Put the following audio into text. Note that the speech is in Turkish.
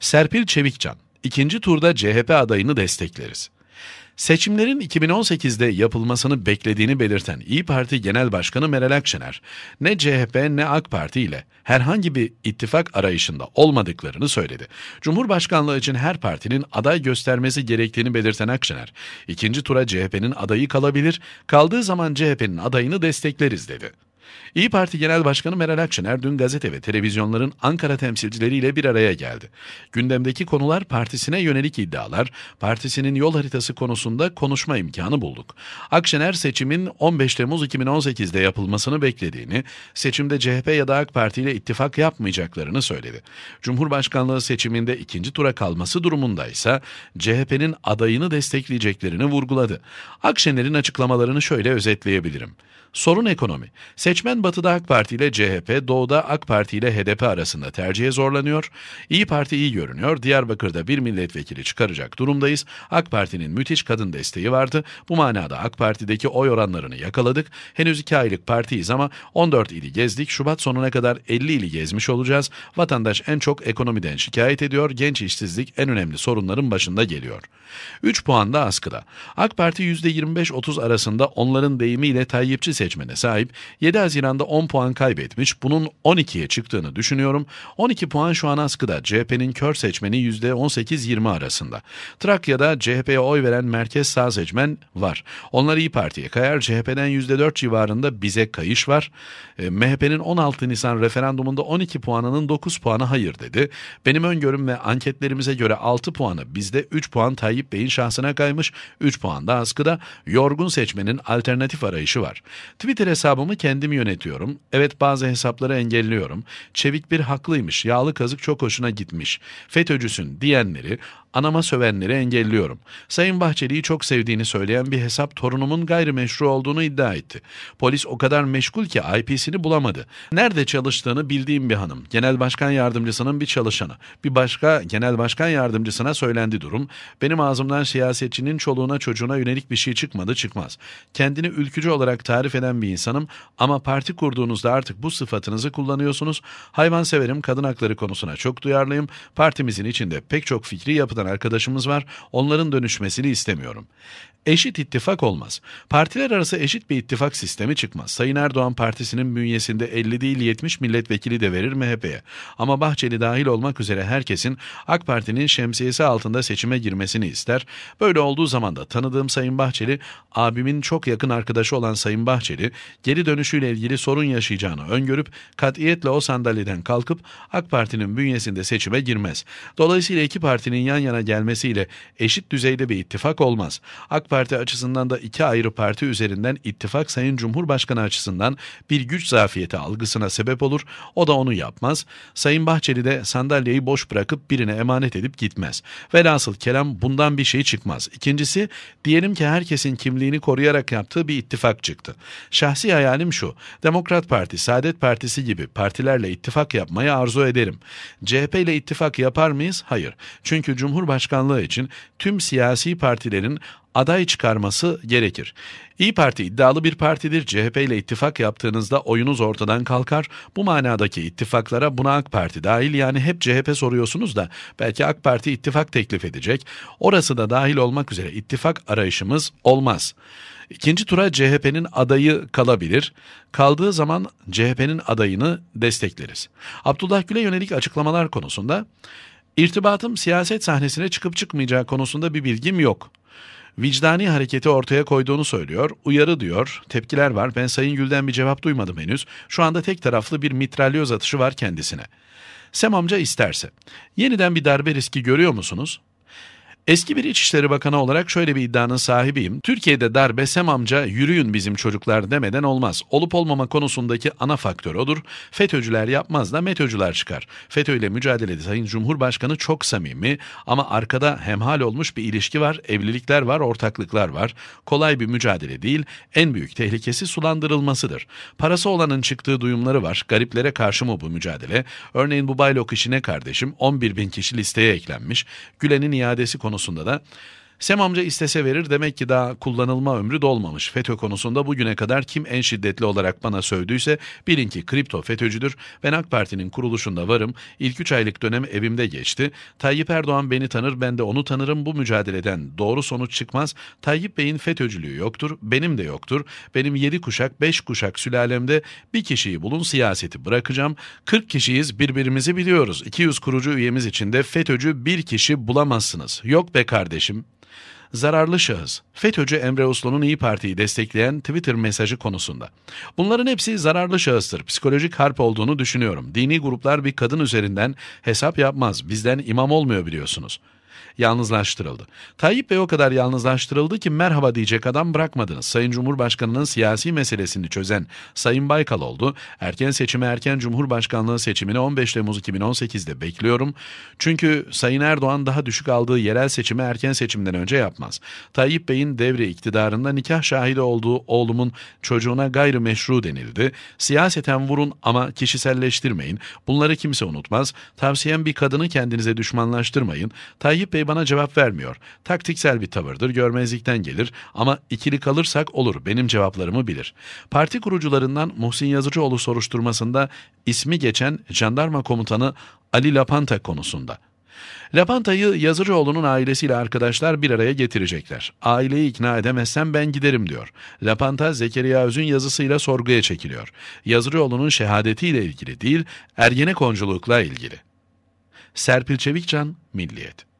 Serpil Çevikcan, ikinci turda CHP adayını destekleriz. Seçimlerin 2018'de yapılmasını beklediğini belirten İyi Parti Genel Başkanı Meral Akşener, ne CHP ne AK Parti ile herhangi bir ittifak arayışında olmadıklarını söyledi. Cumhurbaşkanlığı için her partinin aday göstermesi gerektiğini belirten Akşener, ikinci tura CHP'nin adayı kalabilir, kaldığı zaman CHP'nin adayını destekleriz dedi. İyi Parti Genel Başkanı Meral Akşener dün gazete ve televizyonların Ankara temsilcileriyle bir araya geldi. Gündemdeki konular partisine yönelik iddialar, partisinin yol haritası konusunda konuşma imkanı bulduk. Akşener seçimin 15 Temmuz 2018'de yapılmasını beklediğini, seçimde CHP ya da AK Parti ile ittifak yapmayacaklarını söyledi. Cumhurbaşkanlığı seçiminde ikinci tura kalması durumunda ise CHP'nin adayını destekleyeceklerini vurguladı. Akşener'in açıklamalarını şöyle özetleyebilirim. Sorun ekonomi. Seç Seçmen Batı'da AK Parti ile CHP, Doğu'da AK Parti ile HDP arasında tercihe zorlanıyor. İyi Parti iyi görünüyor. Diyarbakır'da bir milletvekili çıkaracak durumdayız. AK Parti'nin müthiş kadın desteği vardı. Bu manada AK Parti'deki oy oranlarını yakaladık. Henüz 2 aylık partiyiz ama 14 ili gezdik. Şubat sonuna kadar 50 ili gezmiş olacağız. Vatandaş en çok ekonomiden şikayet ediyor. Genç işsizlik en önemli sorunların başında geliyor. 3 puan da askıda. AK Parti %25-30 arasında onların deyimiyle Tayyipçi seçmene sahip. 7 7 Haziran'da 10 puan kaybetmiş. Bunun 12'ye çıktığını düşünüyorum. 12 puan şu an askıda. CHP'nin kör seçmeni %18-20 arasında. Trakya'da CHP'ye oy veren merkez sağ seçmen var. Onlar İyi Parti'ye kayar. CHP'den %4 civarında bize kayış var. E, MHP'nin 16 Nisan referandumunda 12 puanının 9 puanı hayır dedi. Benim öngörüm ve anketlerimize göre 6 puanı bizde 3 puan Tayyip Bey'in şahsına kaymış. 3 puan da askıda. Yorgun seçmenin alternatif arayışı var. Twitter hesabımı kendim kendimi yönetiyorum. Evet bazı hesapları engelliyorum. Çevik bir haklıymış, yağlı kazık çok hoşuna gitmiş. FETÖ'cüsün diyenleri Anama sövenleri engelliyorum. Sayın Bahçeli'yi çok sevdiğini söyleyen bir hesap torunumun gayrimeşru olduğunu iddia etti. Polis o kadar meşgul ki IP'sini bulamadı. Nerede çalıştığını bildiğim bir hanım. Genel Başkan Yardımcısının bir çalışanı. Bir başka Genel Başkan Yardımcısına söylendi durum. Benim ağzımdan siyasetçinin çoluğuna çocuğuna yönelik bir şey çıkmadı çıkmaz. Kendini ülkücü olarak tarif eden bir insanım ama parti kurduğunuzda artık bu sıfatınızı kullanıyorsunuz. Hayvan severim, kadın hakları konusuna çok duyarlıyım. Partimizin içinde pek çok fikri yapıda Ankara'dan arkadaşımız var. Onların dönüşmesini istemiyorum. Eşit ittifak olmaz. Partiler arası eşit bir ittifak sistemi çıkmaz. Sayın Erdoğan partisinin bünyesinde 50 değil 70 milletvekili de verir MHP'ye. Ama Bahçeli dahil olmak üzere herkesin AK Parti'nin şemsiyesi altında seçime girmesini ister. Böyle olduğu zaman da tanıdığım Sayın Bahçeli, abimin çok yakın arkadaşı olan Sayın Bahçeli, geri dönüşüyle ilgili sorun yaşayacağını öngörüp katiyetle o sandalyeden kalkıp AK Parti'nin bünyesinde seçime girmez. Dolayısıyla iki partinin yan yana gelmesiyle eşit düzeyde bir ittifak olmaz. AK Parti açısından da iki ayrı parti üzerinden ittifak Sayın Cumhurbaşkanı açısından bir güç zafiyeti algısına sebep olur. O da onu yapmaz. Sayın Bahçeli de sandalyeyi boş bırakıp birine emanet edip gitmez. Velhasıl kelam bundan bir şey çıkmaz. İkincisi diyelim ki herkesin kimliğini koruyarak yaptığı bir ittifak çıktı. Şahsi hayalim şu. Demokrat Parti, Saadet Partisi gibi partilerle ittifak yapmayı arzu ederim. CHP ile ittifak yapar mıyız? Hayır. Çünkü Cumhur Cumhurbaşkanlığı için tüm siyasi partilerin aday çıkarması gerekir. İyi Parti iddialı bir partidir. CHP ile ittifak yaptığınızda oyunuz ortadan kalkar. Bu manadaki ittifaklara buna AK Parti dahil yani hep CHP soruyorsunuz da belki AK Parti ittifak teklif edecek. Orası da dahil olmak üzere ittifak arayışımız olmaz. İkinci tura CHP'nin adayı kalabilir. Kaldığı zaman CHP'nin adayını destekleriz. Abdullah Gül'e yönelik açıklamalar konusunda İrtibatım siyaset sahnesine çıkıp çıkmayacağı konusunda bir bilgim yok. Vicdani hareketi ortaya koyduğunu söylüyor, uyarı diyor, tepkiler var. Ben Sayın Gül'den bir cevap duymadım henüz. Şu anda tek taraflı bir mitralyoz atışı var kendisine. Sem amca isterse. Yeniden bir darbe riski görüyor musunuz? Eski bir İçişleri Bakanı olarak şöyle bir iddianın sahibiyim. Türkiye'de darbe Sem amca yürüyün bizim çocuklar demeden olmaz. Olup olmama konusundaki ana faktör odur. FETÖ'cüler yapmaz da METÖ'cüler çıkar. FETÖ ile mücadelede Sayın Cumhurbaşkanı çok samimi ama arkada hemhal olmuş bir ilişki var. Evlilikler var, ortaklıklar var. Kolay bir mücadele değil. En büyük tehlikesi sulandırılmasıdır. Parası olanın çıktığı duyumları var. Gariplere karşı mı bu mücadele? Örneğin bu baylok işine kardeşim 11 bin kişi listeye eklenmiş. Gülen'in iadesi konusu konusunda da Sem amca istese verir demek ki daha kullanılma ömrü dolmamış. FETÖ konusunda bugüne kadar kim en şiddetli olarak bana sövdüyse bilin ki kripto FETÖ'cüdür. Ben AK Parti'nin kuruluşunda varım. İlk 3 aylık dönem evimde geçti. Tayyip Erdoğan beni tanır ben de onu tanırım. Bu mücadeleden doğru sonuç çıkmaz. Tayyip Bey'in FETÖ'cülüğü yoktur. Benim de yoktur. Benim 7 kuşak 5 kuşak sülalemde bir kişiyi bulun siyaseti bırakacağım. 40 kişiyiz birbirimizi biliyoruz. 200 kurucu üyemiz içinde FETÖ'cü bir kişi bulamazsınız. Yok be kardeşim zararlı şahıs, FETÖ'cü Emre Uslu'nun İyi Parti'yi destekleyen Twitter mesajı konusunda. Bunların hepsi zararlı şahıstır. Psikolojik harp olduğunu düşünüyorum. Dini gruplar bir kadın üzerinden hesap yapmaz. Bizden imam olmuyor biliyorsunuz yalnızlaştırıldı. Tayyip Bey o kadar yalnızlaştırıldı ki merhaba diyecek adam bırakmadınız. Sayın Cumhurbaşkanı'nın siyasi meselesini çözen Sayın Baykal oldu. Erken seçime erken Cumhurbaşkanlığı seçimini 15 Temmuz 2018'de bekliyorum. Çünkü Sayın Erdoğan daha düşük aldığı yerel seçimi erken seçimden önce yapmaz. Tayyip Bey'in devre iktidarında nikah şahidi olduğu oğlumun çocuğuna gayrimeşru denildi. Siyaseten vurun ama kişiselleştirmeyin. Bunları kimse unutmaz. Tavsiyem bir kadını kendinize düşmanlaştırmayın. Tayyip Bey bana cevap vermiyor. Taktiksel bir tavırdır, görmezlikten gelir ama ikili kalırsak olur, benim cevaplarımı bilir. Parti kurucularından Muhsin Yazıcıoğlu soruşturmasında ismi geçen jandarma komutanı Ali Lapanta konusunda. Lapanta'yı Yazıcıoğlu'nun ailesiyle arkadaşlar bir araya getirecekler. Aileyi ikna edemezsem ben giderim diyor. Lapanta Zekeriya Öz'ün yazısıyla sorguya çekiliyor. Yazıcıoğlu'nun şehadetiyle ilgili değil, Ergenekonculukla ilgili. Serpil Çevikcan, Milliyet